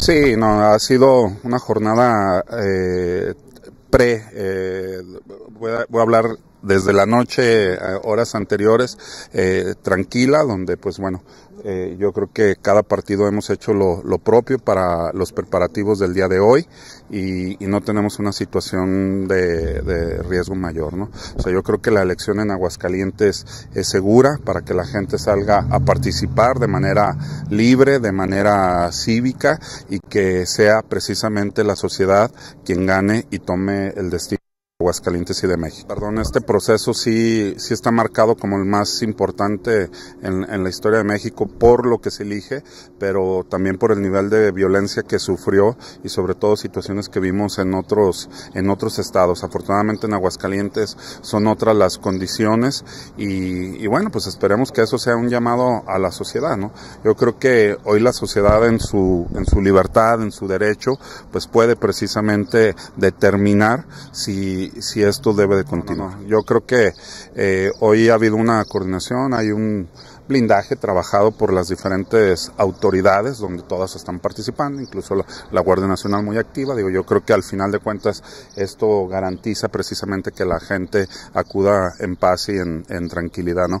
Sí, no, ha sido una jornada eh, pre, eh, voy, a, voy, a, hablar desde la noche, eh, horas anteriores, eh, tranquila, donde pues bueno, eh, yo creo que cada partido hemos hecho lo, propio para los preparativos del día de hoy y, y no tenemos una situación de, de, riesgo mayor. ¿no? O sea, yo creo que la elección en Aguascalientes es segura para que la gente salga a participar de manera libre, de manera cívica y que sea precisamente la sociedad quien gane y tome el destino. Aguascalientes y de México. Perdón, este proceso sí, sí está marcado como el más importante en, la historia de México por lo que se elige, pero también por el nivel de violencia que sufrió y sobre todo situaciones que vimos en otros, en otros estados. Afortunadamente en Aguascalientes son otras las condiciones y, y bueno, pues esperemos que eso sea un llamado a la sociedad, ¿no? Yo creo que hoy la sociedad en su, en su libertad, en su derecho, pues puede precisamente determinar si, si esto debe de continuar. Yo creo que eh, hoy ha habido una coordinación, hay un blindaje trabajado por las diferentes autoridades donde todas están participando, incluso la, Guardia Nacional muy activa. Digo, yo creo que al final de cuentas esto garantiza precisamente que la gente acuda en paz y en, en tranquilidad, ¿no?